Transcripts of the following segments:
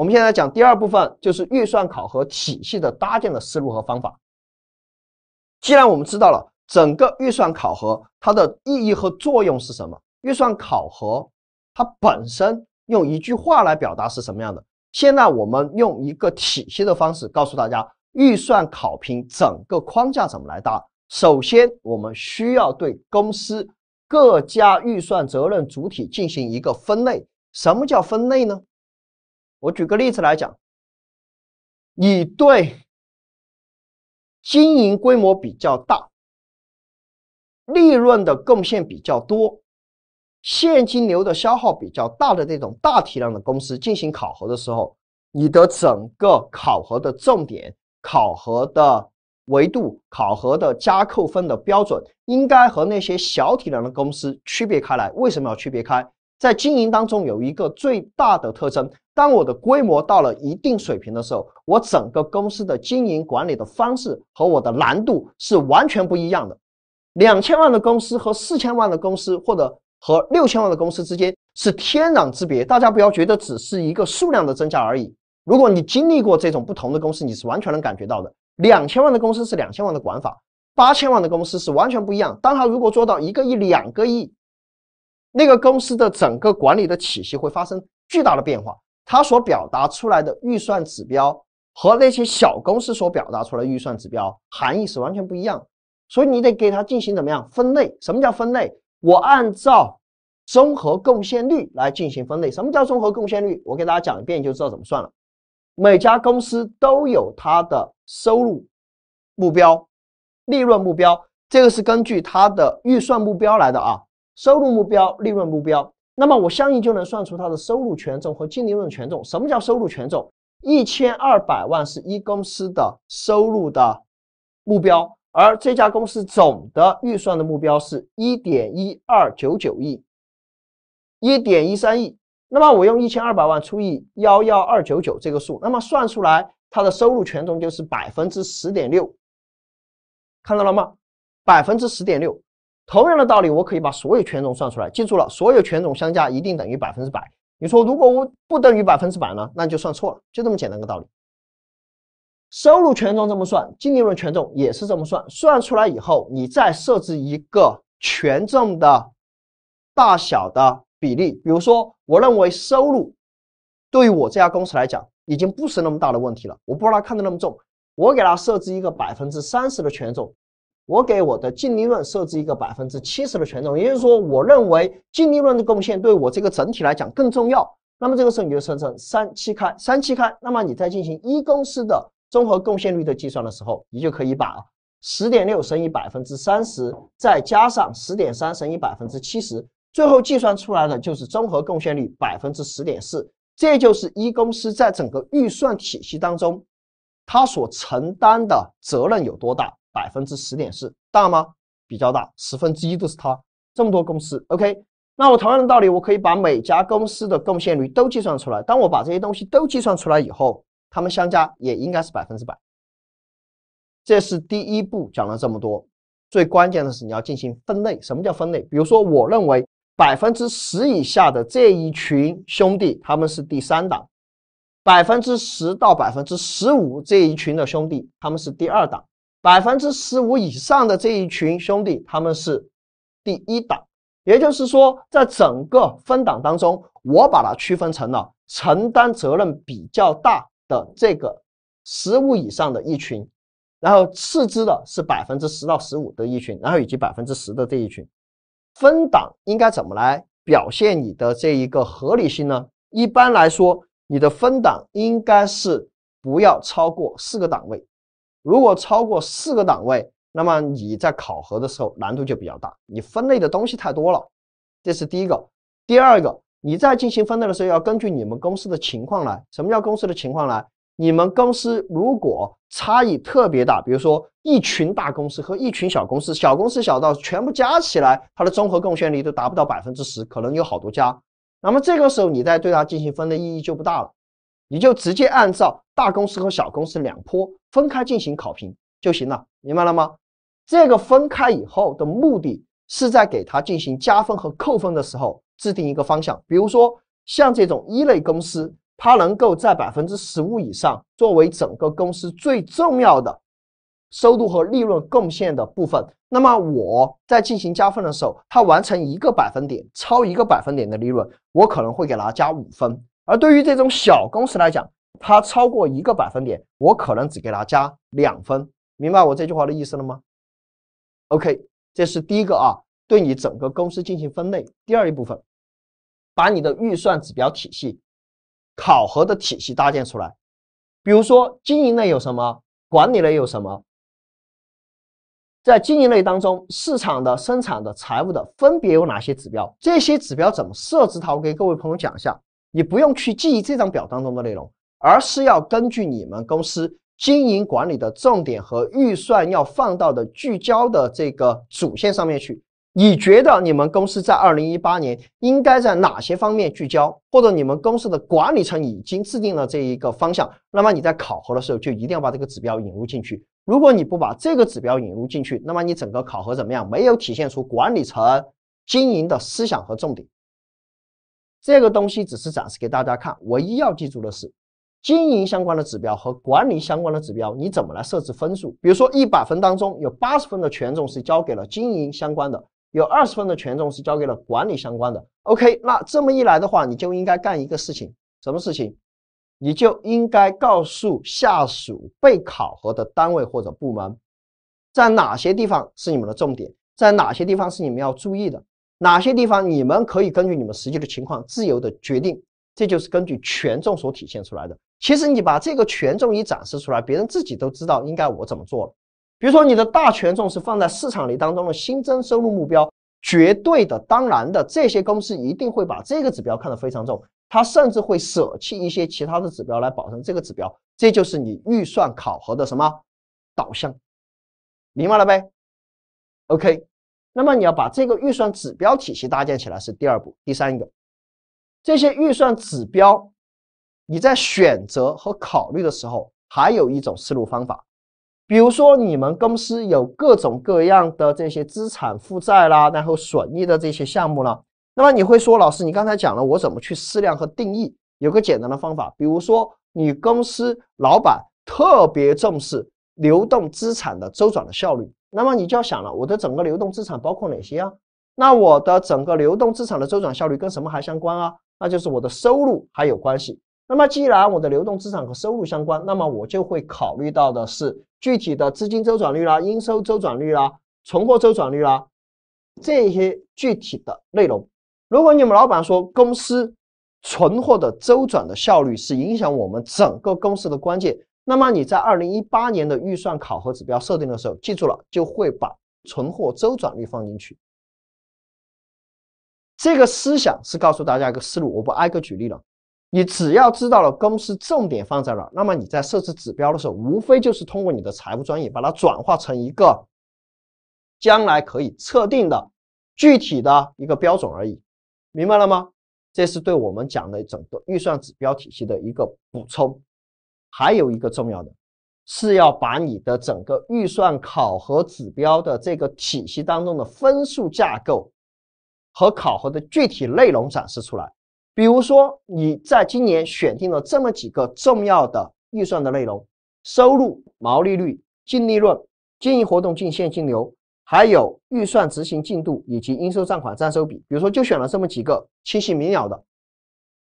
我们现在讲第二部分，就是预算考核体系的搭建的思路和方法。既然我们知道了整个预算考核它的意义和作用是什么，预算考核它本身用一句话来表达是什么样的，现在我们用一个体系的方式告诉大家预算考评整个框架怎么来搭。首先，我们需要对公司各家预算责任主体进行一个分类。什么叫分类呢？我举个例子来讲，你对经营规模比较大、利润的贡献比较多、现金流的消耗比较大的这种大体量的公司进行考核的时候，你的整个考核的重点、考核的维度、考核的加扣分的标准，应该和那些小体量的公司区别开来。为什么要区别开？在经营当中有一个最大的特征：当我的规模到了一定水平的时候，我整个公司的经营管理的方式和我的难度是完全不一样的。两千万的公司和四千万的公司，或者和六千万的公司之间是天壤之别。大家不要觉得只是一个数量的增加而已。如果你经历过这种不同的公司，你是完全能感觉到的。两千万的公司是两千万的管法，八千万的公司是完全不一样。当他如果做到一个亿、两个亿。那个公司的整个管理的体系会发生巨大的变化，它所表达出来的预算指标和那些小公司所表达出来预算指标含义是完全不一样，所以你得给它进行怎么样分类？什么叫分类？我按照综合贡献率来进行分类。什么叫综合贡献率？我给大家讲一遍就知道怎么算了。每家公司都有它的收入目标、利润目标，这个是根据它的预算目标来的啊。收入目标、利润目标，那么我相应就能算出它的收入权重和净利润权重。什么叫收入权重？一千二百万是一公司的收入的目标，而这家公司总的预算的目标是一点一二九九亿，一点一三亿。那么我用一千二百万除以幺幺二九九这个数，那么算出来它的收入权重就是百分之十点六，看到了吗？百分之十点六。同样的道理，我可以把所有权重算出来。记住了，所有权重相加一定等于百分之百。你说如果我不等于百分之百呢？那就算错了。就这么简单的道理。收入权重这么算，净利润权重也是这么算。算出来以后，你再设置一个权重的大小的比例。比如说，我认为收入对于我这家公司来讲，已经不是那么大的问题了。我不让它看得那么重，我给它设置一个百分之三十的权重。我给我的净利润设置一个百分之七十的权重，也就是说，我认为净利润的贡献对我这个整体来讲更重要。那么这个时候你就生成三七开，三七开。那么你在进行一公司的综合贡献率的计算的时候，你就可以把十点六乘以百分之三十，再加上十点三乘以百分之七十，最后计算出来的就是综合贡献率百分之十点四。这就是一公司在整个预算体系当中，它所承担的责任有多大。百分之十点四，大吗？比较大，十分之一都是它。这么多公司，OK？那我同样的道理，我可以把每家公司的贡献率都计算出来。当我把这些东西都计算出来以后，它们相加也应该是百分之百。这是第一步，讲了这么多，最关键的是你要进行分类。什么叫分类？比如说，我认为百分之十以下的这一群兄弟，他们是第三档；百分之十到百分之十五这一群的兄弟，他们是第二档。百分之十五以上的这一群兄弟，他们是第一档，也就是说，在整个分档当中，我把它区分成了承担责任比较大的这个十五以上的一群，然后次之的是百分之十到十五的一群，然后以及百分之十的这一群。分档应该怎么来表现你的这一个合理性呢？一般来说，你的分档应该是不要超过四个档位。如果超过四个档位，那么你在考核的时候难度就比较大，你分类的东西太多了，这是第一个。第二个，你在进行分类的时候要根据你们公司的情况来。什么叫公司的情况来？你们公司如果差异特别大，比如说一群大公司和一群小公司，小公司小到全部加起来它的综合贡献率都达不到百分之十，可能有好多家，那么这个时候你再对它进行分类意义就不大了。你就直接按照大公司和小公司两坡分开进行考评就行了，明白了吗？这个分开以后的目的是在给它进行加分和扣分的时候制定一个方向。比如说，像这种一类公司，它能够在百分之十五以上作为整个公司最重要的收入和利润贡献的部分。那么我在进行加分的时候，它完成一个百分点、超一个百分点的利润，我可能会给它加五分。而对于这种小公司来讲，它超过一个百分点，我可能只给它加两分，明白我这句话的意思了吗？OK，这是第一个啊，对你整个公司进行分类。第二一部分，把你的预算指标体系、考核的体系搭建出来。比如说，经营类有什么？管理类有什么？在经营类当中，市场的、生产的、财务的，分别有哪些指标？这些指标怎么设置？它我给各位朋友讲一下。你不用去记忆这张表当中的内容，而是要根据你们公司经营管理的重点和预算要放到的聚焦的这个主线上面去。你觉得你们公司在二零一八年应该在哪些方面聚焦？或者你们公司的管理层已经制定了这一个方向，那么你在考核的时候就一定要把这个指标引入进去。如果你不把这个指标引入进去，那么你整个考核怎么样？没有体现出管理层经营的思想和重点。这个东西只是展示给大家看，唯一要记住的是，经营相关的指标和管理相关的指标，你怎么来设置分数？比如说，一百分当中有八十分的权重是交给了经营相关的，有二十分的权重是交给了管理相关的。OK，那这么一来的话，你就应该干一个事情，什么事情？你就应该告诉下属被考核的单位或者部门，在哪些地方是你们的重点，在哪些地方是你们要注意的。哪些地方你们可以根据你们实际的情况自由的决定，这就是根据权重所体现出来的。其实你把这个权重一展示出来，别人自己都知道应该我怎么做了。比如说你的大权重是放在市场里当中的新增收入目标，绝对的、当然的，这些公司一定会把这个指标看得非常重，他甚至会舍弃一些其他的指标来保证这个指标。这就是你预算考核的什么导向，明白了呗？OK。那么你要把这个预算指标体系搭建起来是第二步，第三个，这些预算指标你在选择和考虑的时候，还有一种思路方法，比如说你们公司有各种各样的这些资产负债啦，然后损益的这些项目啦，那么你会说老师，你刚才讲了，我怎么去适量和定义？有个简单的方法，比如说你公司老板特别重视流动资产的周转的效率。那么你就要想了，我的整个流动资产包括哪些啊？那我的整个流动资产的周转效率跟什么还相关啊？那就是我的收入还有关系。那么既然我的流动资产和收入相关，那么我就会考虑到的是具体的资金周转率啦、应收周转率啦、存货周转率啦这些具体的内容。如果你们老板说公司存货的周转的效率是影响我们整个公司的关键。那么你在二零一八年的预算考核指标设定的时候，记住了就会把存货周转率放进去。这个思想是告诉大家一个思路，我不挨个举例了。你只要知道了公司重点放在哪，那么你在设置指标的时候，无非就是通过你的财务专业把它转化成一个将来可以测定的具体的一个标准而已，明白了吗？这是对我们讲的整个预算指标体系的一个补充。还有一个重要的，是要把你的整个预算考核指标的这个体系当中的分数架构和考核的具体内容展示出来。比如说，你在今年选定了这么几个重要的预算的内容：收入、毛利率、净利润、经营活动净现金流，还有预算执行进度以及应收账款占收比。比如说，就选了这么几个清晰明了的，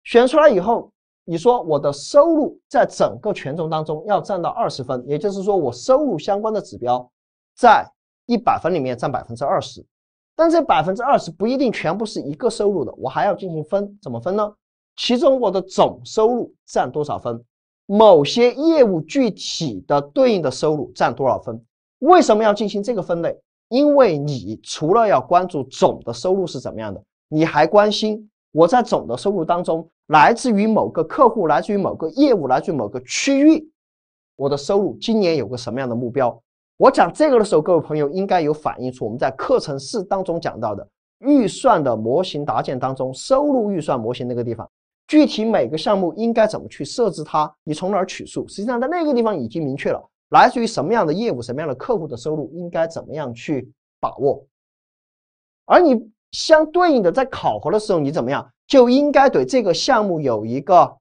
选出来以后。你说我的收入在整个权重当中要占到二十分，也就是说我收入相关的指标在一百分里面占百分之二十，但这百分之二十不一定全部是一个收入的，我还要进行分，怎么分呢？其中我的总收入占多少分？某些业务具体的对应的收入占多少分？为什么要进行这个分类？因为你除了要关注总的收入是怎么样的，你还关心我在总的收入当中。来自于某个客户，来自于某个业务，来自于某个区域，我的收入今年有个什么样的目标？我讲这个的时候，各位朋友应该有反映出我们在课程四当中讲到的预算的模型搭建当中，收入预算模型那个地方，具体每个项目应该怎么去设置它？你从哪儿取数？实际上在那个地方已经明确了，来自于什么样的业务、什么样的客户的收入应该怎么样去把握，而你相对应的在考核的时候你怎么样？就应该对这个项目有一个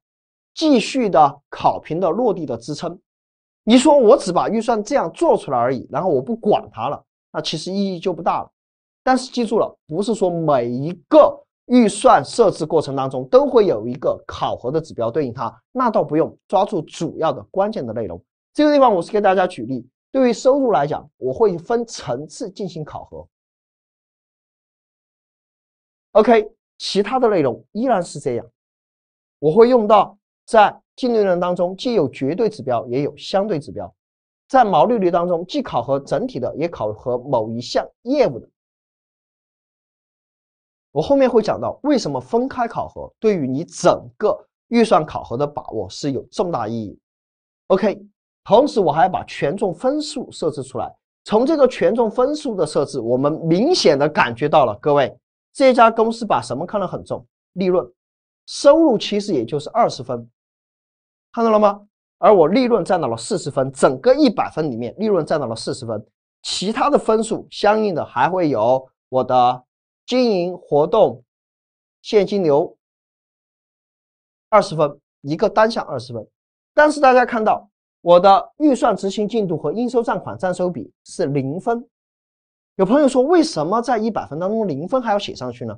继续的考评的落地的支撑。你说我只把预算这样做出来而已，然后我不管它了，那其实意义就不大了。但是记住了，不是说每一个预算设置过程当中都会有一个考核的指标对应它，那倒不用抓住主要的关键的内容。这个地方我是给大家举例，对于收入来讲，我会分层次进行考核。OK。其他的内容依然是这样，我会用到在净利润当中既有绝对指标也有相对指标，在毛利率当中既考核整体的也考核某一项业务的。我后面会讲到为什么分开考核对于你整个预算考核的把握是有重大意义。OK，同时我还把权重分数设置出来。从这个权重分数的设置，我们明显的感觉到了各位。这家公司把什么看得很重？利润、收入其实也就是二十分，看到了吗？而我利润占到了四十分，整个一百分里面，利润占到了四十分，其他的分数相应的还会有我的经营活动现金流二十分，一个单项二十分。但是大家看到我的预算执行进度和应收账款占收比是零分。有朋友说，为什么在一百分当中零分还要写上去呢？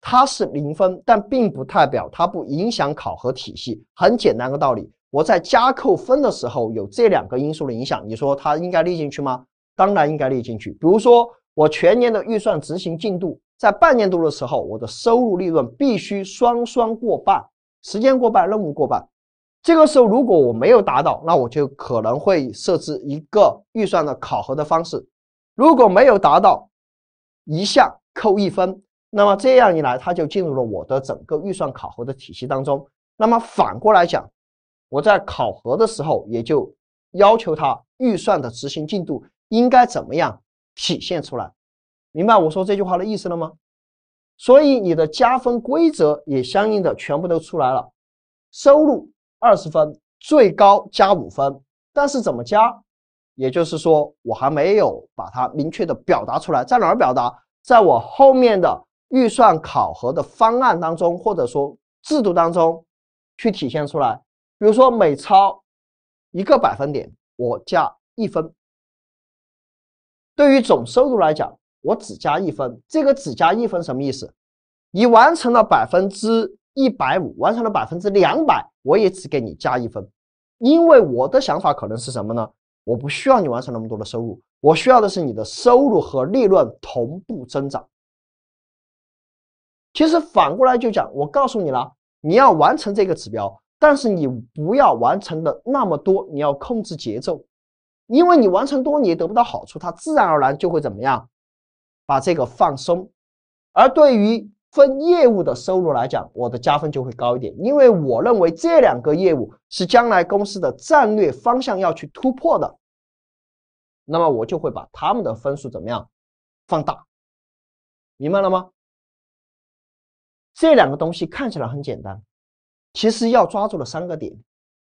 它是零分，但并不代表它不影响考核体系。很简单个道理，我在加扣分的时候有这两个因素的影响，你说它应该列进去吗？当然应该列进去。比如说，我全年的预算执行进度在半年度的时候，我的收入利润必须双双过半，时间过半，任务过半。这个时候，如果我没有达到，那我就可能会设置一个预算的考核的方式。如果没有达到一项扣一分，那么这样一来，他就进入了我的整个预算考核的体系当中。那么反过来讲，我在考核的时候也就要求他预算的执行进度应该怎么样体现出来，明白我说这句话的意思了吗？所以你的加分规则也相应的全部都出来了，收入二十分，最高加五分，但是怎么加？也就是说，我还没有把它明确的表达出来，在哪儿表达？在我后面的预算考核的方案当中，或者说制度当中，去体现出来。比如说，每超一个百分点，我加一分。对于总收入来讲，我只加一分。这个只加一分什么意思？你完成了百分之一百五，完成了百分之两百，我也只给你加一分。因为我的想法可能是什么呢？我不需要你完成那么多的收入，我需要的是你的收入和利润同步增长。其实反过来就讲，我告诉你了，你要完成这个指标，但是你不要完成的那么多，你要控制节奏，因为你完成多你也得不到好处，它自然而然就会怎么样，把这个放松。而对于分业务的收入来讲，我的加分就会高一点，因为我认为这两个业务是将来公司的战略方向要去突破的，那么我就会把他们的分数怎么样放大，明白了吗？这两个东西看起来很简单，其实要抓住了三个点：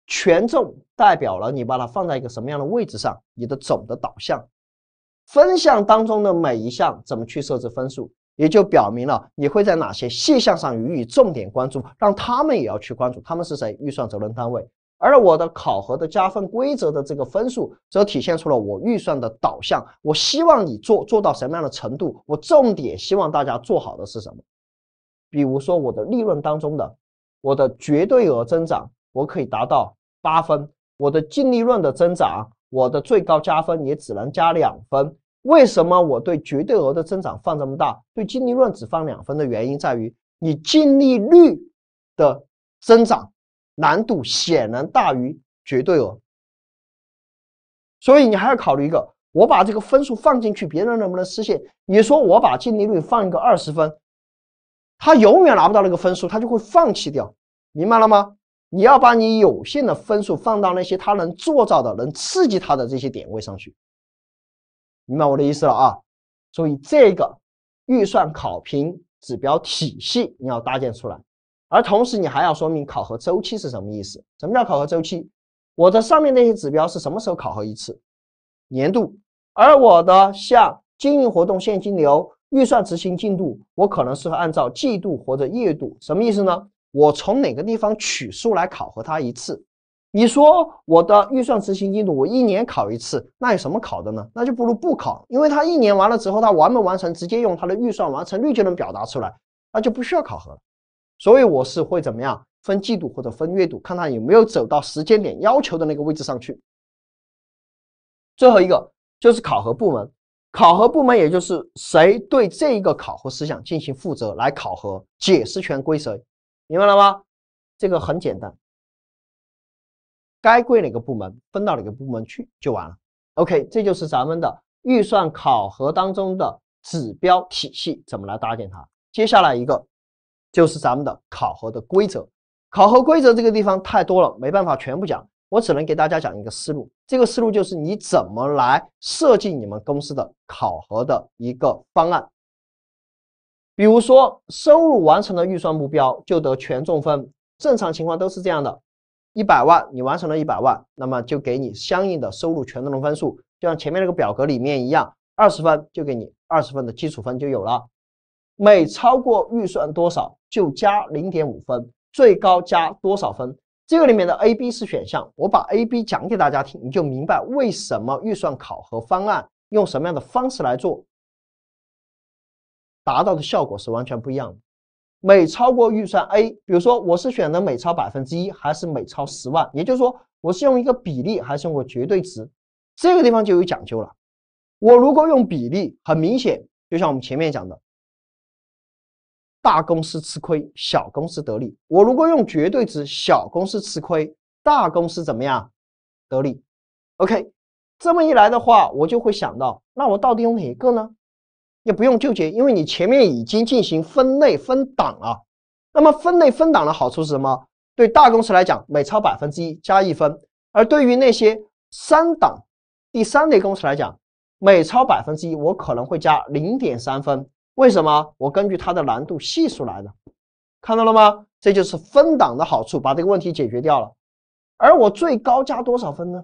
权重代表了你把它放在一个什么样的位置上，你的总的导向；分项当中的每一项怎么去设置分数。也就表明了你会在哪些细项上予以重点关注，让他们也要去关注。他们是谁？预算责任单位。而我的考核的加分规则的这个分数，则体现出了我预算的导向。我希望你做做到什么样的程度？我重点希望大家做好的是什么？比如说我的利润当中的，我的绝对额增长，我可以达到八分；我的净利润的增长，我的最高加分也只能加两分。为什么我对绝对额的增长放这么大，对净利润只放两分的原因在于，你净利率的增长难度显然大于绝对额，所以你还要考虑一个，我把这个分数放进去，别人能不能实现？你说我把净利率放一个二十分，他永远拿不到那个分数，他就会放弃掉，明白了吗？你要把你有限的分数放到那些他能做到的、能刺激他的这些点位上去。明白我的意思了啊，所以这个预算考评指标体系你要搭建出来，而同时你还要说明考核周期是什么意思？什么叫考核周期？我的上面那些指标是什么时候考核一次？年度？而我的像经营活动现金流、预算执行进度，我可能是按照季度或者月度，什么意思呢？我从哪个地方取数来考核它一次？你说我的预算执行进度，我一年考一次，那有什么考的呢？那就不如不考，因为他一年完了之后，他完没完成，直接用他的预算完成率就能表达出来，那就不需要考核了。所以我是会怎么样分季度或者分月度，看他有没有走到时间点要求的那个位置上去。最后一个就是考核部门，考核部门也就是谁对这一个考核思想进行负责来考核，解释权归谁？明白了吗？这个很简单。该归哪个部门，分到哪个部门去就完了。OK，这就是咱们的预算考核当中的指标体系怎么来搭建它。接下来一个就是咱们的考核的规则。考核规则这个地方太多了，没办法全部讲，我只能给大家讲一个思路。这个思路就是你怎么来设计你们公司的考核的一个方案。比如说收入完成了预算目标，就得权重分。正常情况都是这样的。一百万，你完成了一百万，那么就给你相应的收入权重的分数，就像前面那个表格里面一样，二十分就给你二十分的基础分就有了。每超过预算多少就加零点五分，最高加多少分？这个里面的 A、B 是选项，我把 A、B 讲给大家听，你就明白为什么预算考核方案用什么样的方式来做，达到的效果是完全不一样的。每超过预算 A，比如说我是选择每超百分之一，还是每超十万？也就是说，我是用一个比例，还是用个绝对值？这个地方就有讲究了。我如果用比例，很明显，就像我们前面讲的，大公司吃亏，小公司得利。我如果用绝对值，小公司吃亏，大公司怎么样得利？OK，这么一来的话，我就会想到，那我到底用哪一个呢？也不用纠结，因为你前面已经进行分类分档了。那么分类分档的好处是什么？对大公司来讲，每超百分之一加一分；而对于那些三档、第三类公司来讲，每超百分之一我可能会加零点三分。为什么？我根据它的难度系数来的。看到了吗？这就是分档的好处，把这个问题解决掉了。而我最高加多少分呢？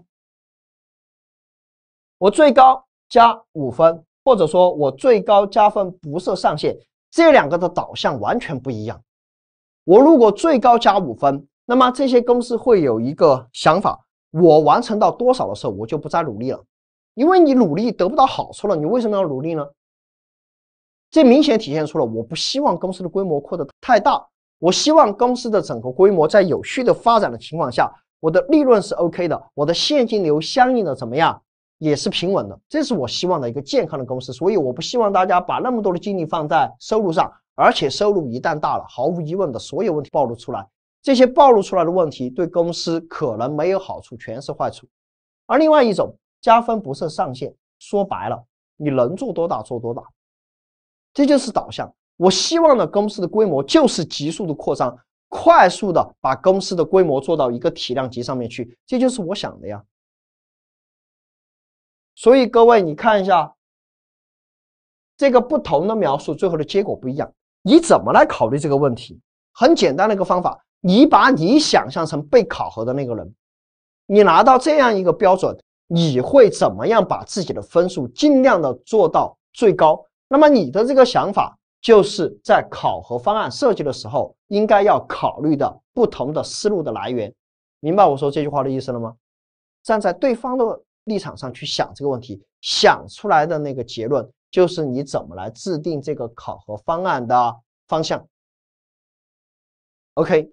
我最高加五分。或者说，我最高加分不设上限，这两个的导向完全不一样。我如果最高加五分，那么这些公司会有一个想法：我完成到多少的时候，我就不再努力了，因为你努力得不到好处了，你为什么要努力呢？这明显体现出了我不希望公司的规模扩得太大，我希望公司的整个规模在有序的发展的情况下，我的利润是 OK 的，我的现金流相应的怎么样？也是平稳的，这是我希望的一个健康的公司，所以我不希望大家把那么多的精力放在收入上，而且收入一旦大了，毫无疑问的所有问题暴露出来，这些暴露出来的问题对公司可能没有好处，全是坏处。而另外一种加分不设上限，说白了，你能做多大做多大，这就是导向。我希望的公司的规模就是急速的扩张，快速的把公司的规模做到一个体量级上面去，这就是我想的呀。所以各位，你看一下这个不同的描述，最后的结果不一样。你怎么来考虑这个问题？很简单的一个方法，你把你想象成被考核的那个人，你拿到这样一个标准，你会怎么样把自己的分数尽量的做到最高？那么你的这个想法，就是在考核方案设计的时候应该要考虑的不同的思路的来源。明白我说这句话的意思了吗？站在对方的。立场上去想这个问题，想出来的那个结论就是你怎么来制定这个考核方案的方向。OK，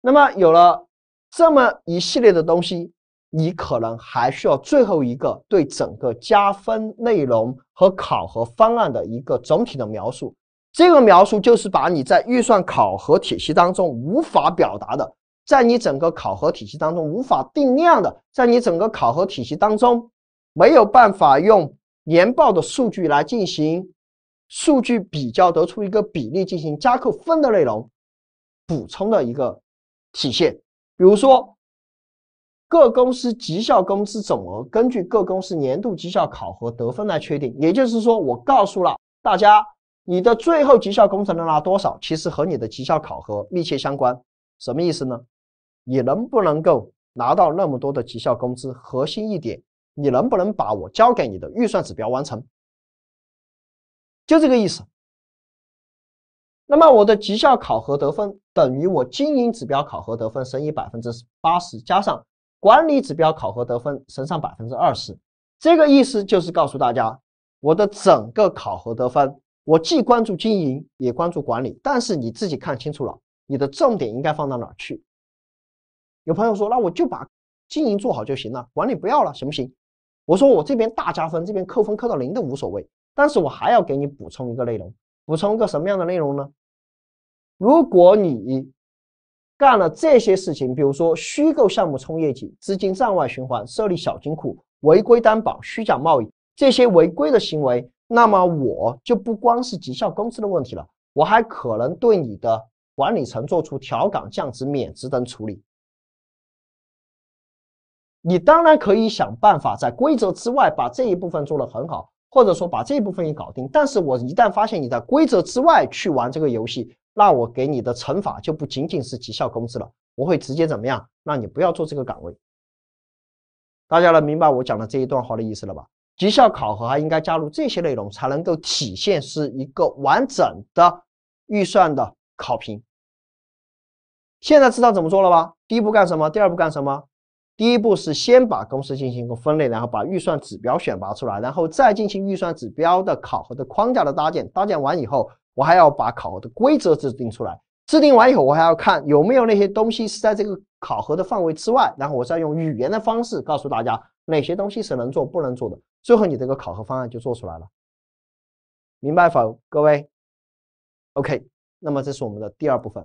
那么有了这么一系列的东西，你可能还需要最后一个对整个加分内容和考核方案的一个总体的描述。这个描述就是把你在预算考核体系当中无法表达的。在你整个考核体系当中无法定量的，在你整个考核体系当中没有办法用年报的数据来进行数据比较，得出一个比例进行加扣分的内容补充的一个体现。比如说，各公司绩效工资总额根据各公司年度绩效考核得分来确定，也就是说，我告诉了大家你的最后绩效工资能拿多少，其实和你的绩效考核密切相关。什么意思呢？你能不能够拿到那么多的绩效工资？核心一点，你能不能把我交给你的预算指标完成？就这个意思。那么我的绩效考核得分等于我经营指标考核得分乘以百分之八十，加上管理指标考核得分乘上百分之二十。这个意思就是告诉大家，我的整个考核得分，我既关注经营，也关注管理。但是你自己看清楚了，你的重点应该放到哪去？有朋友说，那我就把经营做好就行了，管理不要了，行不行？我说我这边大加分，这边扣分扣到零都无所谓，但是我还要给你补充一个内容，补充一个什么样的内容呢？如果你干了这些事情，比如说虚构项目冲业绩、资金账外循环、设立小金库、违规担保、虚假贸易这些违规的行为，那么我就不光是绩效工资的问题了，我还可能对你的管理层做出调岗、降职、免职等处理。你当然可以想办法在规则之外把这一部分做得很好，或者说把这一部分也搞定。但是我一旦发现你在规则之外去玩这个游戏，那我给你的惩罚就不仅仅是绩效工资了，我会直接怎么样？让你不要做这个岗位。大家能明白我讲的这一段话的意思了吧？绩效考核还应该加入这些内容，才能够体现是一个完整的预算的考评。现在知道怎么做了吧？第一步干什么？第二步干什么？第一步是先把公司进行一个分类，然后把预算指标选拔出来，然后再进行预算指标的考核的框架的搭建。搭建完以后，我还要把考核的规则制定出来。制定完以后，我还要看有没有那些东西是在这个考核的范围之外，然后我再用语言的方式告诉大家哪些东西是能做、不能做的。最后，你这个考核方案就做出来了。明白否，各位？OK，那么这是我们的第二部分。